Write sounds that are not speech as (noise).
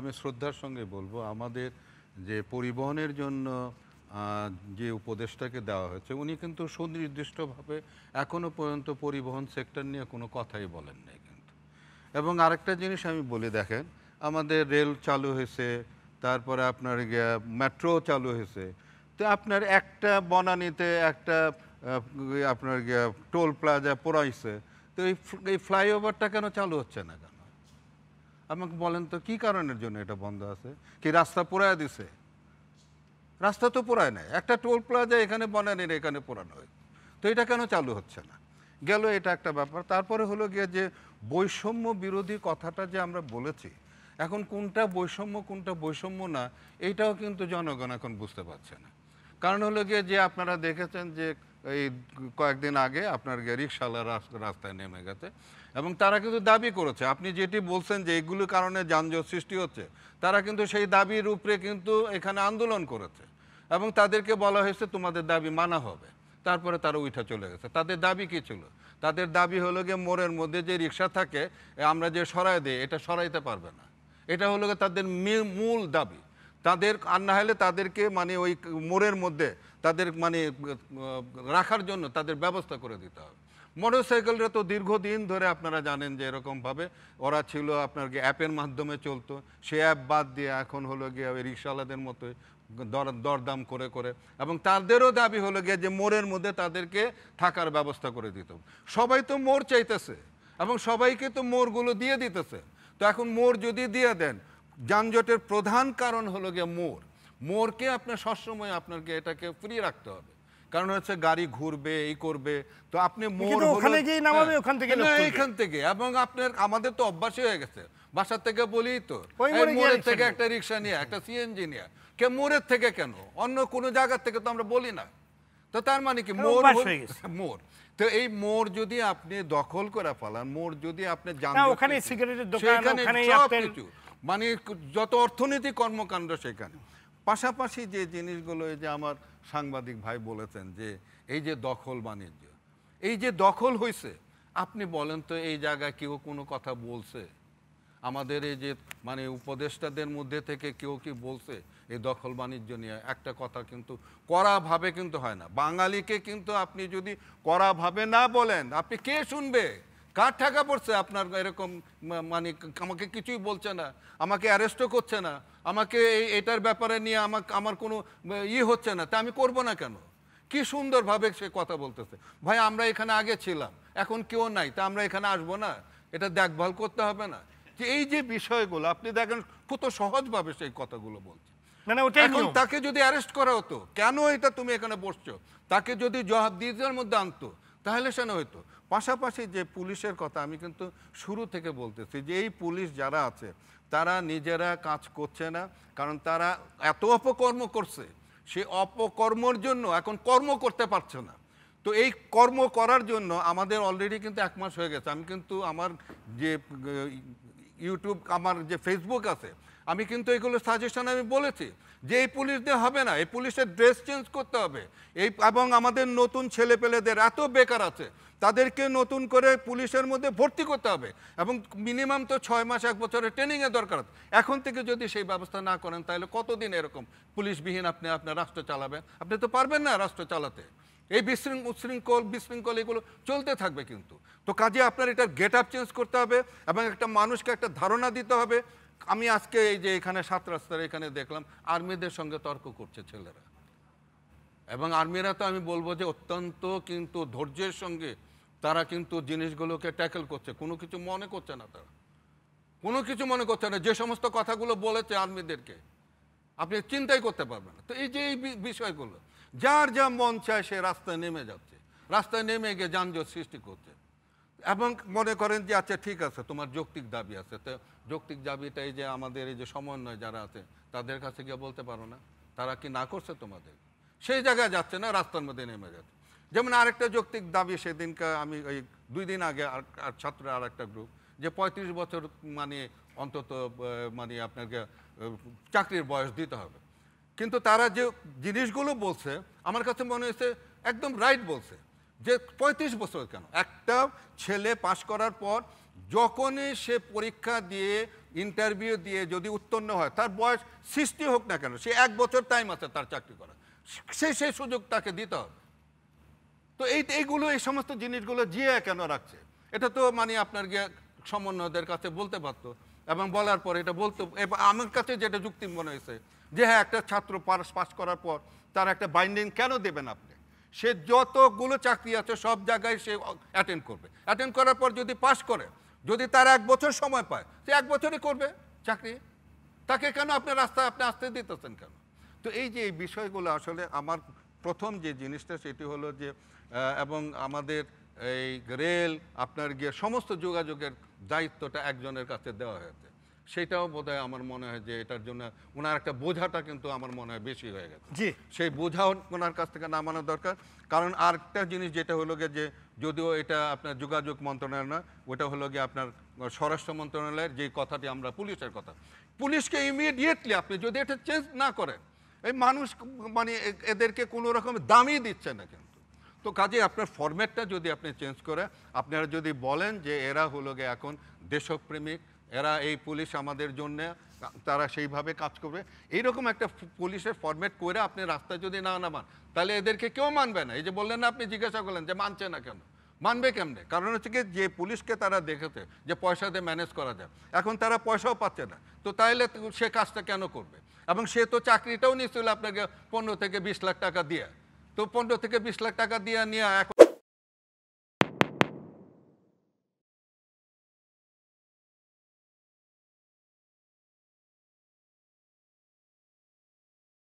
আমি শ্রদ্ধার সঙ্গে বলবো আমাদের যে পরিবহনের জন্য যে উপদেশটাকে দেওয়া হয়েছে উনি কিন্তু সুনির্দিষ্টভাবে এখনও পর্যন্ত পরিবহন সেক্টর নিয়ে কোনো কথাই বলেন নাই কিন্তু এবং আরেকটা জিনিস আমি বলে দেখেন আমাদের রেল চালু হয়েছে তারপরে আপনার মেট্রো চালু হয়েছে তো আপনার একটা বনানিতে একটা আপনার টোল প্লাজা পড়াইছে তো এই ফ্লাইওভারটা কেন চালু হচ্ছে না আমাকে বলেন তো কি কারণের জন্য এটা বন্ধ আছে কি রাস্তা পুরায় দিছে রাস্তা তো পোড়ায় নাই একটা টোল প্লাজা এখানে বনানির এখানে পোড়ানো হয় তো এটা কেন চালু হচ্ছে না গেল এটা একটা ব্যাপার তারপরে হলো গিয়ে যে বৈষম্য বিরোধী কথাটা যে আমরা বলেছি এখন কোনটা বৈষম্য কোনটা বৈষম্য না এটাও কিন্তু জনগণ এখন বুঝতে পারছে না কারণ হলো গিয়ে যে আপনারা দেখেছেন যে এই কয়েকদিন আগে আপনার রিক্সাওয়ালা রাস্তায় নেমে গেছে এবং তারা কিন্তু দাবি করেছে আপনি যেটি বলছেন যে এইগুলোর কারণে যানজট সৃষ্টি হচ্ছে তারা কিন্তু সেই দাবির উপরে কিন্তু এখানে আন্দোলন করেছে এবং তাদেরকে বলা হয়েছে তোমাদের দাবি মানা হবে তারপরে তারা উঠা চলে গেছে তাদের দাবি কী ছিল তাদের দাবি হলো গিয়ে মোড়ের মধ্যে যে রিক্সা থাকে আমরা যে সরাই দিই এটা সরাইতে পারবে না এটা হলো তাদের মূল দাবি তাদের আর না হলে তাদেরকে মানে ওই মোড়ের মধ্যে তাদের মানে রাখার জন্য তাদের ব্যবস্থা করে দিতে হবে মোটরসাইকেলরা তো দীর্ঘদিন ধরে আপনারা জানেন যে এরকমভাবে ওরা ছিল আপনার অ্যাপের মাধ্যমে চলতো সে অ্যাপ বাদ দিয়ে এখন হলো গিয়ে ওই রিক্সাওয়ালাদের মতো দর দরদাম করে করে এবং তাদেরও দাবি হলো গিয়ে যে মোড়ের মধ্যে তাদেরকে থাকার ব্যবস্থা করে দিত সবাই তো মোড় চাইতেছে এবং সবাইকে তো মোড়গুলো দিয়ে দিতেছে তো এখন মোড় যদি দিয়ে দেন যানজটের প্রধান কারণ হলো গিয়ে মোর মোরকে আপনার সবসময় আপনাকে এটাকে ফ্রি রাখতে হবে কারণ হচ্ছে গাড়ি ঘুরবে এই করবে তো আপনি মোর ওখানে গিয়ে নামাবে হ্যাঁ। ওখান থেকে এখান থেকে এবং আপনার আমাদের তো অভ্যাসই হয়ে গেছে বাসার থেকে বলি তো মোড়ের থেকে একটা রিক্সা নিয়ে একটা সিএনজি নিয়ে কে মোড়ের থেকে কেন অন্য কোনো জায়গার থেকে তো আমরা বলি না তো তার মানে কি মোর মোর (laughs) তো এই মোর যদি আপনি দখল করে ফেলান মোর যদি আপনি জানেন ওখানে সিগারেটের দোকান ওখানে মানে যত অর্থনৈতিক কর্মকাণ্ড সেখানে পাশাপাশি যে জিনিসগুলো যে আমার সাংবাদিক ভাই বলেছেন যে এই যে দখল বাণিজ্য এই যে দখল হয়েছে আপনি বলেন তো এই জায়গায় কেউ কোনো কথা বলছে আমাদের এই যে মানে উপদেষ্টাদের মধ্যে থেকে কেউ কি বলছে এই দখল বাণিজ্য নিয়ে একটা কথা কিন্তু কড়াভাবে কিন্তু হয় না বাঙালিকে কিন্তু আপনি যদি কড়াভাবে না বলেন আপনি কে শুনবে কার টাকা পড়ছে আপনার এরকম মানে আমাকে কিছুই বলছে না আমাকে অ্যারেস্টও করছে না আমাকে এটার ব্যাপারে নিয়ে আমাকে আমার কোনো ই হচ্ছে না তা আমি করব না কেন কি সুন্দরভাবে সে কথা বলতেছে ভাই আমরা এখানে আগে ছিলাম এখন কেউ নাই তা আমরা এখানে আসবো না এটা দেখভাল করতে হবে না যে এই যে বিষয়গুলো আপনি দেখেন কত সহজভাবে সেই কথাগুলো বলছে এখন তাকে যদি অ্যারেস্ট করা হতো কেন এটা তুমি এখানে বসছো তাকে যদি জবাব জবাবদিহিতার মধ্যে আনতো তাহলে সেন হইতো পাশাপাশি যে পুলিশের কথা আমি কিন্তু শুরু থেকে বলতেছি যে এই পুলিশ যারা আছে তারা নিজেরা কাজ করছে না কারণ তারা এত অপকর্ম করছে সে অপকর্মর জন্য এখন কর্ম করতে পারছে না তো এই কর্ম করার জন্য আমাদের অলরেডি কিন্তু এক মাস হয়ে গেছে আমি কিন্তু আমার যে ইউটিউব আমার যে ফেসবুক আছে আমি কিন্তু এগুলো সাজেশন আমি বলেছি যে এই পুলিশদের হবে না এই পুলিশের ড্রেস চেঞ্জ করতে হবে এই এবং আমাদের নতুন ছেলে পেলেদের এত বেকার আছে তাদেরকে নতুন করে পুলিশের মধ্যে ভর্তি করতে হবে এবং মিনিমাম তো ছয় মাস এক বছরের ট্রেনিংয়ের দরকার এখন থেকে যদি সেই ব্যবস্থা না করেন তাহলে কতদিন এরকম পুলিশবিহীন আপনি আপনার রাষ্ট্র চালাবেন আপনি তো পারবেন না রাষ্ট্র চালাতে এই বিশৃঙ্খল বিশৃঙ্খল এগুলো চলতে থাকবে কিন্তু তো কাজে আপনার এটার গেট আপ চেঞ্জ করতে হবে এবং একটা মানুষকে একটা ধারণা দিতে হবে আমি আজকে এই যে এখানে সাত রাস্তার এখানে দেখলাম আর্মিদের সঙ্গে তর্ক করছে ছেলেরা এবং আর্মিরা তো আমি বলবো যে অত্যন্ত কিন্তু ধৈর্যের সঙ্গে তারা কিন্তু জিনিসগুলোকে ট্যাকেল করছে কোনো কিছু মনে করছে না তারা কোনো কিছু মনে করছে না যে সমস্ত কথাগুলো বলেছে আর্মিদেরকে আপনি চিন্তাই করতে পারবেন না তো এই যে এই বিষয়গুলো যার যা মন চায় সে রাস্তায় নেমে যাচ্ছে রাস্তায় নেমে গিয়ে যানজট সৃষ্টি করছে এবং মনে করেন যে আচ্ছা ঠিক আছে তোমার যৌক্তিক দাবি আছে তো যৌক্তিক দাবিটা এই যে আমাদের এই যে সমন্বয় যারা আছে তাদের কাছে গিয়ে বলতে পারো না তারা কি না করছে তোমাদের সেই জায়গায় যাচ্ছে না রাস্তার মধ্যে নেমে যাচ্ছে যেমন আরেকটা যৌক্তিক দাবি সেদিনকে আমি ওই দুই দিন আগে আর ছাত্র আর একটা গ্রুপ যে ৩৫ বছর মানে অন্তত মানে আপনাকে চাকরির বয়স দিতে হবে কিন্তু তারা যে জিনিসগুলো বলছে আমার কাছে মনে হয়েছে একদম রাইট বলছে যে পঁয়ত্রিশ বছর কেন একটা ছেলে পাশ করার পর যখনই সে পরীক্ষা দিয়ে ইন্টারভিউ দিয়ে যদি উত্তীর্ণ হয় তার বয়স সৃষ্টি হোক না কেন সে এক বছর টাইম আছে তার চাকরি করার সে সেই সুযোগ তাকে দিতে হবে তো এই এইগুলো এই সমস্ত জিনিসগুলো জিয়ে কেন রাখছে এটা তো মানে আপনার গিয়ে সমন্বয়দের কাছে বলতে পারতো এবং বলার পর এটা বলতো আমার কাছে যেটা যুক্তি মনে হয়েছে যে হ্যাঁ একটা ছাত্র পাস পাস করার পর তার একটা বাইন্ডিং কেন দেবেন আপনি সে যতগুলো চাকরি আছে সব জায়গায় সে অ্যাটেন্ড করবে অ্যাটেন্ড করার পর যদি পাস করে যদি তার এক বছর সময় পায় সে এক বছরই করবে চাকরি তাকে কেন আপনার রাস্তায় আপনি আসতে দিতেছেন কেন তো এই যে এই বিষয়গুলো আসলে আমার প্রথম যে জিনিসটা সেটি হলো যে এবং আমাদের এই রেল আপনার গিয়ে সমস্ত যোগাযোগের দায়িত্বটা একজনের কাছে দেওয়া হয়েছে সেটাও বোধহয় আমার মনে হয় যে এটার জন্য ওনার একটা বোঝাটা কিন্তু আমার মনে হয় বেশি হয়ে গেছে জি সেই বোঝা ওনার কাছ থেকে নামানো দরকার কারণ আরেকটা জিনিস যেটা হলো গিয়ে যে যদিও এটা আপনার যোগাযোগ মন্ত্রণালয় না ওটা হলো গিয়ে আপনার স্বরাষ্ট্র মন্ত্রণালয়ের যে কথাটি আমরা পুলিশের কথা পুলিশকে ইমিডিয়েটলি আপনি যদি এটা চেঞ্জ না করেন এই মানুষ মানে এদেরকে কোনো রকম দামই দিচ্ছে না কিন্তু তো কাজে আপনার ফরম্যাটটা যদি আপনি চেঞ্জ করে আপনারা যদি বলেন যে এরা হলো গিয়ে এখন দেশপ্রেমিক এরা এই পুলিশ আমাদের জন্য তারা সেইভাবে কাজ করবে এইরকম একটা পুলিশের ফরম্যাট করে আপনি রাস্তায় যদি না নামান তাহলে এদেরকে কেউ মানবে না এই যে বললেন না আপনি জিজ্ঞাসা করলেন যে মানছে না কেন মানবে কেমনে কারণ হচ্ছে কি যে পুলিশকে তারা দেখেছে যে পয়সা দিয়ে ম্যানেজ করা যায় এখন তারা পয়সাও পাচ্ছে না তো তাইলে সে কাজটা কেন করবে এবং সে তো চাকরিটাও নিচ্ছিল আপনাকে পনেরো থেকে বিশ লাখ টাকা দিয়ে তো পনেরো থেকে বিশ লাখ টাকা দিয়ে নিয়ে এক